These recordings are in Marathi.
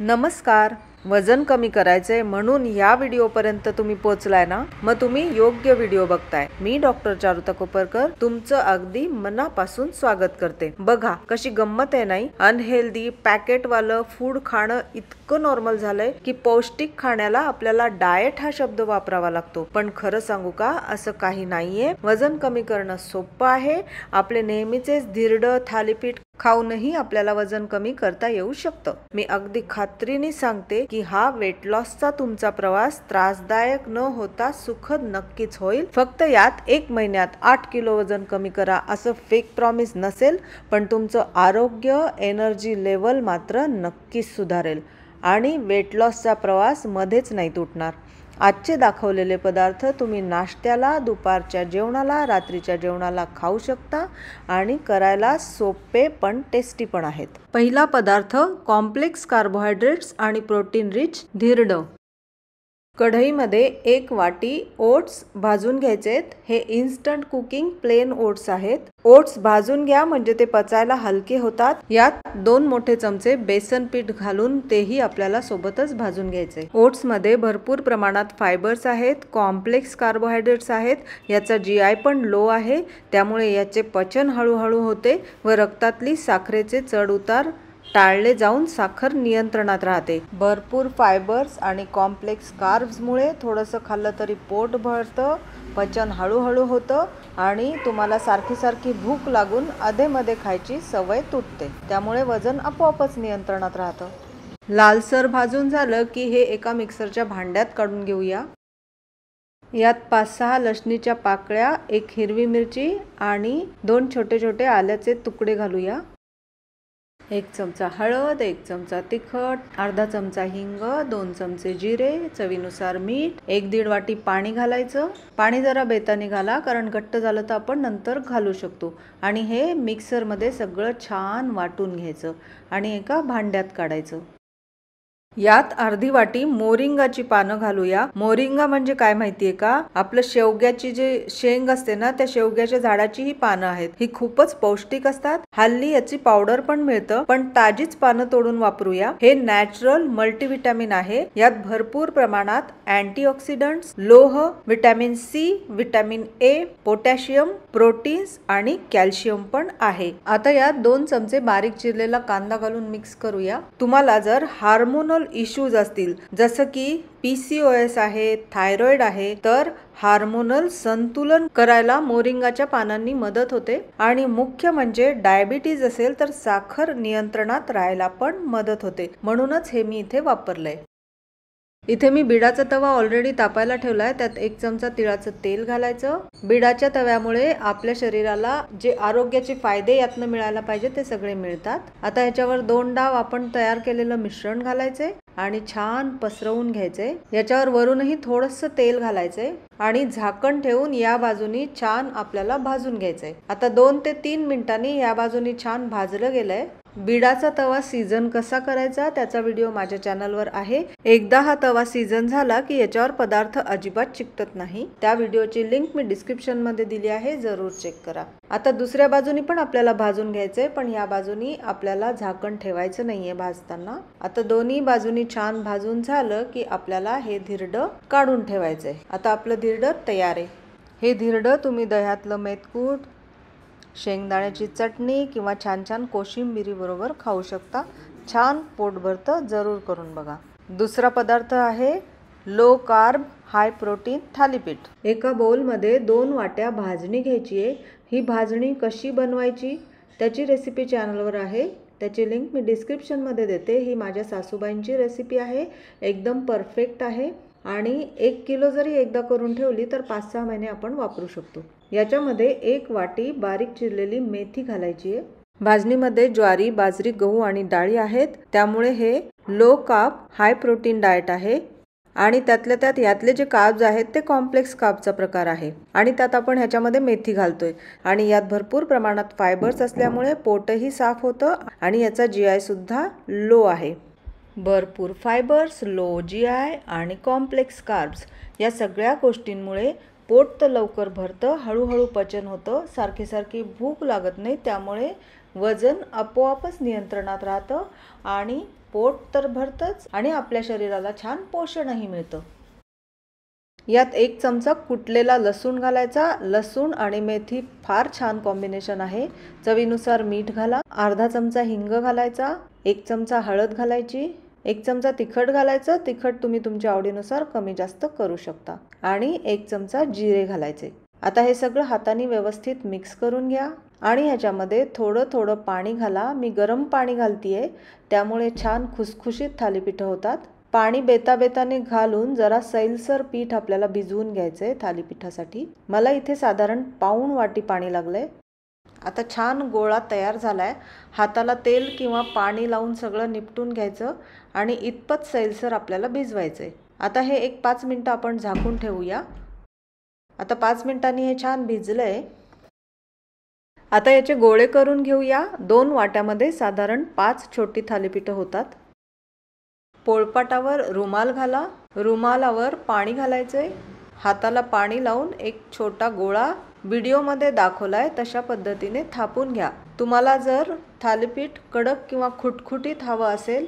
नमस्कार वजन कमी करायचंय म्हणून या व्हिडिओपर्यंत तुम्ही पोहोचलाय ना मग तुम्ही योग्य व्हिडिओ बघताय मी डॉक्टर चारुता कोपरकर तुमचं अगदी मनापासून स्वागत करते बघा कशी गंमत आहे नाही अनहेल्दी पॅकेटवालं फूड खाणं इतकं नॉर्मल झालंय की पौष्टिक खाण्याला आपल्याला डाएट हा शब्द वापरावा लागतो पण खरं सांगू का असं काही नाहीये वजन कमी करणं सोपं आहे आपले नेहमीचे धिरड थालीपीठ खाऊनही आपल्याला वजन कमी करता येऊ शकतं मी अगदी खात्रीने सांगते की हा वेट लॉसचा तुमचा प्रवास त्रासदायक न होता सुखद नक्कीच होईल फक्त यात एक महिन्यात आठ किलो वजन कमी करा असं फेक प्रॉमिस नसेल पण तुमचं आरोग्य एनर्जी लेवल मात्र नक्कीच सुधारेल आणि वेट लॉसचा प्रवास मध्येच नाही तुटणार आजचे दाखवलेले पदार्थ तुम्ही नाश्त्याला दुपारच्या जेवणाला रात्रीच्या जेवणाला खाऊ शकता आणि करायला सोपे पण टेस्टी पण आहेत पहिला पदार्थ कॉम्प्लेक्स कार्बोहायड्रेट्स आणि प्रोटीन रिच धिरड कढईमध्ये एक वाटी ओट्स भाजून घ्यायचेत हे इन्स्टंट कुकिंग प्लेन ओट्स आहेत ओट्स भाजून घ्या म्हणजे ते पचायला हलके होतात यात दोन मोठे चमचे बेसन पीठ घालून तेही आपल्याला सोबतच भाजून घ्यायचे ओट्स मध्ये भरपूर प्रमाणात फायबर्स आहेत कॉम्प्लेक्स कार्बोहायड्रेट्स आहेत याचा जी आय पण लो आहे त्यामुळे याचे पचन हळूहळू होते व रक्तातली साखरेचे चढउतार टाळले जाऊन साखर नियंत्रणात राहते भरपूर फायबर्स आणि कॉम्प्लेक्स कार्ब्समुळे थोडंसं खाल्लं तरी पोट भरतं पचन हळूहळू होतं आणि तुम्हाला सारखी सारखी भूक लागून अधेमध्ये खायची सवय तुटते त्यामुळे वजन आपोआपच नियंत्रणात राहतं लालसर भाजून झालं की हे एका मिक्सरच्या भांड्यात काढून घेऊया यात पाच सहा लसणीच्या पाकळ्या एक हिरवी मिरची आणि दोन छोटे छोटे आल्याचे तुकडे घालूया एक चमचा हळद एक चमचा तिखट अर्धा चमचा हिंग दोन चमचे जिरे चवीनुसार मीठ एक दीड वाटी पाणी घालायचं पाणी जरा बेताने घाला कारण घट्ट झालं तर आपण नंतर घालू शकतो आणि हे मिक्सरमध्ये सगळं छान वाटून घ्यायचं आणि एका भांड्यात काढायचं यात अर्धी वाटी मोरिंगाची पानं घालूया मोरिंगा म्हणजे काय माहितीये का आपलं शेवग्याची जे शेंग असते ना त्या शेवग्याच्या झाडाची ही पानं आहेत ही खूपच पौष्टिक असतात हल्ली याची पावडर पण मिळतं पण ताजीच पानं तोडून वापरूया हे नॅचरल मल्टीव्हिटॅमिन आहे यात भरपूर प्रमाणात अँटीऑक्सिडंट्स लोह vitamin C vitamin A potassium proteins आणि कॅल्शियम पण आहे आता यात दोन चमचे बारीक चिरलेला कांदा घालून मिक्स करूया तुम्हाला जर हार्मोनल हार्मोनल इश्यूज असतील जसं की पी सी एस आहे थायरॉइड आहे तर हार्मोनल संतुलन करायला मोरिंगाच्या पानांनी मदत होते आणि मुख्य म्हणजे डायबिटीज असेल तर साखर नियंत्रणात राहायला पण मदत होते म्हणूनच हे मी इथे वापरलंय इथे मी बिडाचा तवा ऑलरेडी तापायला ठेवलाय त्यात एक चमचा तिळाचं तेल घालायचं बिडाच्या तव्यामुळे आपल्या शरीराला जे आरोग्याचे फायदे यातनं मिळायला पाहिजे ते सगळे मिळतात आता ह्याच्यावर दोन डाव आपण तयार केलेलं मिश्रण घालायचंय आणि छान पसरवून घ्यायचंय याच्यावर वरूनही थोडस तेल घालायचंय आणि झाकण ठेवून या बाजूनी छान आपल्याला भाजून घ्यायचंय आता दोन ते तीन मिनिटांनी या बाजूनी छान भाजलं गेलंय बिडाचा तवा सीझन कसा करायचा त्याचा व्हिडिओ माझ्या चॅनलवर आहे एकदा हा तवा सीझन झाला की याच्यावर पदार्थ अजिबात चिकटत नाही त्या व्हिडिओची लिंक मी डिस्क्रिप्शनमध्ये दिली आहे जरूर चेक करा आता दुसऱ्या बाजूनी पण आपल्याला भाजून घ्यायचंय पण या बाजूनी आपल्याला झाकण ठेवायचं नाहीये भाजताना आता दोन्ही बाजूनी छान भाजून झालं की आपल्याला हे धिरड काढून ठेवायचंय आता आपलं धिरड तयार आहे हे धिरड तुम्ही दह्यातलं मेतकूट शेंगदाण्याची चटणी किंवा छान छान कोशिंबिरीबरोबर खाऊ शकता छान पोटभरतं जरूर करून बघा दुसरा पदार्थ आहे लो कार्ब हाय प्रोटीन थालीपीठ एका बोलमध्ये दोन वाट्या भाजणी घ्यायची आहे ही भाजणी कशी बनवायची त्याची रेसिपी चॅनलवर आहे त्याची लिंक मी डिस्क्रिप्शनमध्ये देते ही माझ्या सासूबाईंची रेसिपी आहे एकदम परफेक्ट आहे आणि एक किलो जरी एकदा करून ठेवली तर पाच सहा महिने आपण वापरू शकतो याच्यामध्ये एक वाटी बारीक चिरलेली मेथी घालायची आहे भाजणीमध्ये ज्वारी बाजरी गहू आणि डाळी आहेत त्यामुळे हे लो काप हाय प्रोटीन डाएट आहे आणि त्यातल्या त्यात यातले जे काब्ज आहेत ते कॉम्प्लेक्स कापचा प्रकार आहे आणि त्यात आपण ह्याच्यामध्ये मेथी घालतोय आणि यात भरपूर प्रमाणात फायबर्स असल्यामुळे पोटही साफ होतं आणि याचा जी सुद्धा लो आहे भरपूर फायबर्स लो जी आय आणि कॉम्प्लेक्स कार्ब्स या सगळ्या गोष्टींमुळे पोट तर लवकर भरतं हळूहळू पचन होतं सारखी सारखी भूक लागत नाही त्यामुळे वजन आपोआपच नियंत्रणात राहतं आणि पोट तर भरतंच आणि आपल्या शरीराला छान पोषणही मिळतं यात एक चमचा कुटलेला लसूण घालायचा लसूण आणि मेथी फार छान कॉम्बिनेशन आहे चवीनुसार मीठ घाला अर्धा चमचा हिंग घालायचा एक चमचा हळद घालायची एक चमचा तिखट घालायचं तिखट तुम्ही तुमच्या आवडीनुसार कमी जास्त करू शकता आणि एक चमचा जिरे घालायचे आता हे सगळं हाताने व्यवस्थित मिक्स करून घ्या आणि ह्याच्यामध्ये थोडं थोडं पाणी घाला मी गरम पाणी घालतीये त्यामुळे छान खुसखुशीत थालीपीठं होतात पाणी बेताबेताने घालून जरा सैलसर पीठ आपल्याला भिजवून घ्यायचं आहे थालीपीठासाठी मला इथे साधारण पाऊण वाटी पाणी लागलंय आता छान गोळा तयार झाला आहे हाताला तेल किंवा पाणी लावून सगळं निपटून घ्यायचं आणि इतपत सैलसर आपल्याला भिजवायचं आहे आता हे एक पाच मिनटं आपण झाकून ठेवूया आता पाच मिनटांनी हे छान भिजलं आहे आता याचे गोळे करून घेऊया दोन वाट्यामध्ये साधारण पाच छोटी थालीपीठं होतात पोळपाटावर रुमाल घाला रुमालावर पाणी घालायचंय हाताला पाणी लावून एक छोटा गोळा व्हिडिओमध्ये दाखवलाय तशा पद्धतीने थापून घ्या तुम्हाला जर थालीपीठ कडक किंवा खुटखुटीत हवं असेल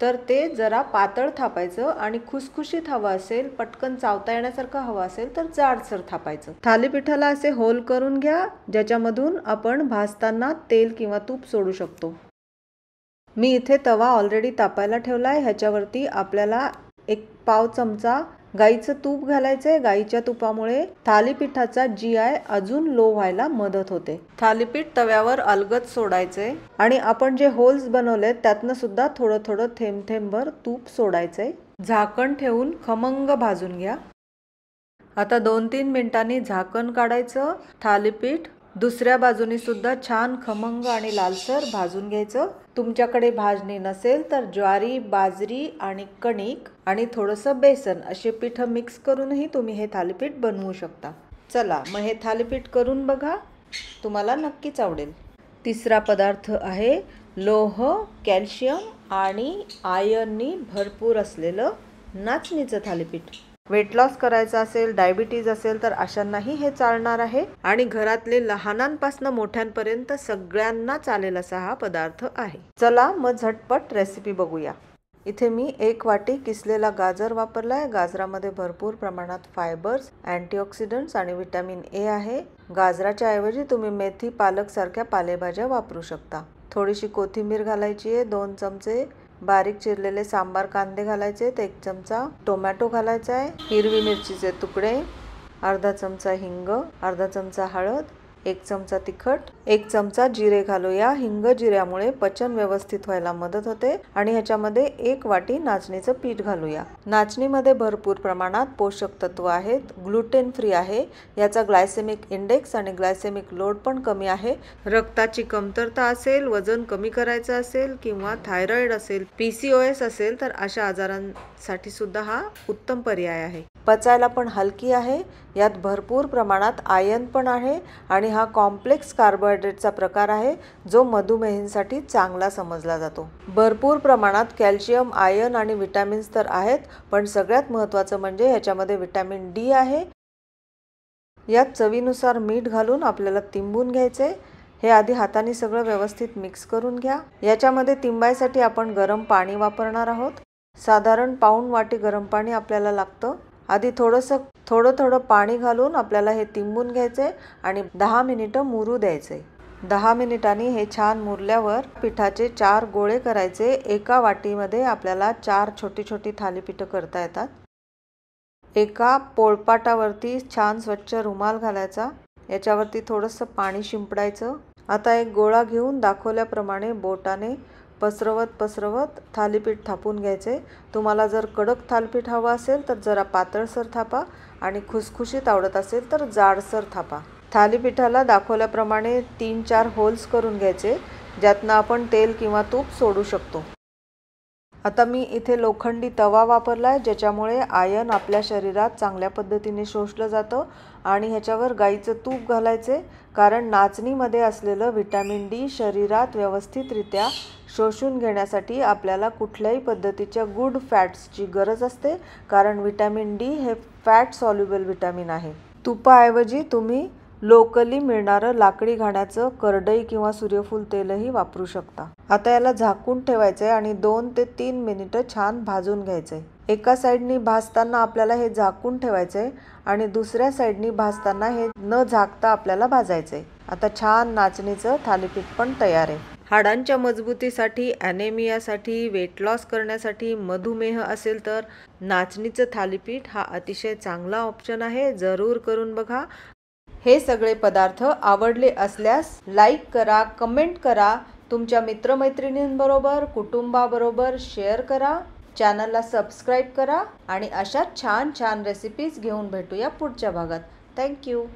तर ते जरा पातळ थापायचं आणि खुसखुशीत हवं असेल पटकन चावता येण्यासारखं हवं असेल तर जाडसर थापायचं थालीपीठाला असे होल करून घ्या ज्याच्यामधून आपण भाजताना तेल किंवा तूप सोडू शकतो मी इथे तवा ऑलरेडी तापायला ठेवला आहे ह्याच्यावरती आपल्याला एक पाव चमचा गाईचं तूप घालायचंय गाईच्या तुपामुळे थालीपीठाचा जी आय अजून लो व्हायला मदत होते थालीपीठ तव्यावर अलगत सोडायचंय आणि आपण जे होल्स बनवले त्यातनं सुद्धा थोडं थोडं थेंब तूप सोडायचंय झाकण ठेवून खमंग भाजून घ्या आता दोन तीन मिनिटांनी झाकण काढायचं थालीपीठ दुसऱ्या बाजूने सुद्धा छान खमंग आणि लालसर भाजून घ्यायचं तुमच्याकडे भाजणी नसेल तर ज्वारी बाजरी आणि कणिक आणि थोडंसं बेसन असे पीठ मिक्स करूनही तुम्ही हे थालीपीठ बनवू शकता चला मग हे थालीपीठ करून बघा तुम्हाला नक्कीच आवडेल तिसरा पदार्थ आहे लोह कॅल्शियम आणि आयननी भरपूर असलेलं नाचणीचं थालीपीठ वेट लॉस करायचा असेल डायबिटीज असेल तर अशांनाही हे चालणार आहे आणि घरातले लहानांपासून मोठ्यांपर्यंत सगळ्यांना चालेल असा हा पदार्थ आहे चला मग झटपट रेसिपी बघूया इथे मी एक वाटी किसलेला गाजर वापरला आहे गाजरामध्ये भरपूर प्रमाणात फायबर्स अँटीऑक्सिडंट्स आणि व्हिटॅमिन ए आहे गाजराच्या ऐवजी तुम्ही मेथी पालक सारख्या पालेभाज्या वापरू शकता थोडीशी कोथिंबीर घालायची आहे दोन चमचे बारीक चिरलेले सांबार कांदे घालायचे आहेत एक चमचा टोमॅटो घालायचा आहे हिरवी मिरचीचे तुकडे अर्धा चमचा हिंग अर्धा चमचा हळद एक चमचा तिखट एक चमचा जिरे घालूया हिंग जिऱ्यामुळे पचन व्यवस्थित व्हायला मदत होते आणि ह्याच्यामध्ये एक वाटी नाचणीचं पीठ घालूया नाचणीमध्ये भरपूर प्रमाणात पोषक तत्व आहेत ग्लुटेन फ्री आहे याचा ग्लायसेमिक इंडेक्स आणि ग्लायसेमिक लोड पण कमी आहे रक्ताची कमतरता असेल वजन कमी करायचं असेल किंवा थायरॉइड असेल पीसीओएस असेल तर अशा आजारांसाठी सुद्धा हा उत्तम पर्याय आहे पचायला पण हलकी आहे यात भरपूर प्रमाणात आयन पण आहे आणि हा कॉम्प्लेक्स कार्बोहायड्रेटचा प्रकार आहे जो मधुमेहींसाठी चांगला समजला जातो भरपूर प्रमाणात कॅल्शियम आयन आणि विटॅमिन्स तर आहेत पण सगळ्यात महत्त्वाचं म्हणजे ह्याच्यामध्ये विटॅमिन डी आहे यात चवीनुसार मीठ घालून आपल्याला तिंबून घ्यायचे हे आधी हाताने सगळं व्यवस्थित मिक्स करून घ्या याच्यामध्ये तिंबायसाठी आपण गरम पाणी वापरणार आहोत साधारण पाऊण वाटी गरम पाणी आपल्याला लागतं आधी थोडंसं थोडं थोडं पाणी घालून आपल्याला हे तिंबून घ्यायचे आणि दहा मिनिटं मुरू द्यायचे दहा मिनिटांनी हे छान मुरल्यावर पिठाचे चार गोळे करायचे एका वाटीमध्ये आपल्याला चार छोटी छोटी थालीपीठं करता येतात एका पोळपाटावरती छान स्वच्छ रुमाल घालायचा याच्यावरती थोडंसं पाणी शिंपडायचं आता एक गोळा घेऊन दाखवल्याप्रमाणे बोटाने पसरवत पसरवत थालीपीठ थापून घ्यायचे तुम्हाला जर कडक थालीपीठ हवं असेल तर जरा पातळसर थापा आणि खुसखुशीत आवडत असेल तर जाडसर थापा थालीपीठाला दाखवल्याप्रमाणे तीन चार होल्स करून घ्यायचे ज्यातनं आपण तेल किंवा तूप सोडू शकतो आता मी इथे लोखंडी तवा वापरला आहे ज्याच्यामुळे आयन आपल्या शरीरात चांगल्या पद्धतीने शोषलं जातं आणि ह्याच्यावर गाईचं तूप घालायचे कारण नाचणीमध्ये असलेलं व्हिटॅमिन डी शरीरात व्यवस्थितरित्या शोषून घेण्यासाठी आपल्याला कुठल्याही पद्धतीच्या गुड फॅट्सची गरज असते कारण व्हिटॅमिन डी हे फॅट सॉल्युबल व्हिटॅमिन आहे तुपाऐवजी तुम्ही लोकली मिळणारं लाकडी घाण्याचं करडई किंवा सूर्यफूल तेलही वापरू शकता आता याला झाकून ठेवायचं आहे आणि दोन ते तीन मिनिटं छान भाजून घ्यायचं आहे एका साईडनी भाजताना आपल्याला हे झाकून ठेवायचं आहे आणि दुसऱ्या साईडनी भाजताना हे न झाकता आपल्याला भाजायचं आहे आता छान नाचणीचं थालीपीठ पण तयार आहे हाडांच्या मजबूतीसाठी ॲनेमियासाठी वेट लॉस करण्यासाठी मधुमेह असेल तर नाचणीचं थालीपीठ हा अतिशय चांगला ऑप्शन आहे जरूर करून बघा हे सगळे पदार्थ आवडले असल्यास लाईक करा कमेंट करा तुमच्या मित्रमैत्रिणींबरोबर कुटुंबाबरोबर शेअर करा चॅनलला सबस्क्राईब करा आणि अशा छान छान रेसिपीज घेऊन भेटूया पुढच्या भागात थँक्यू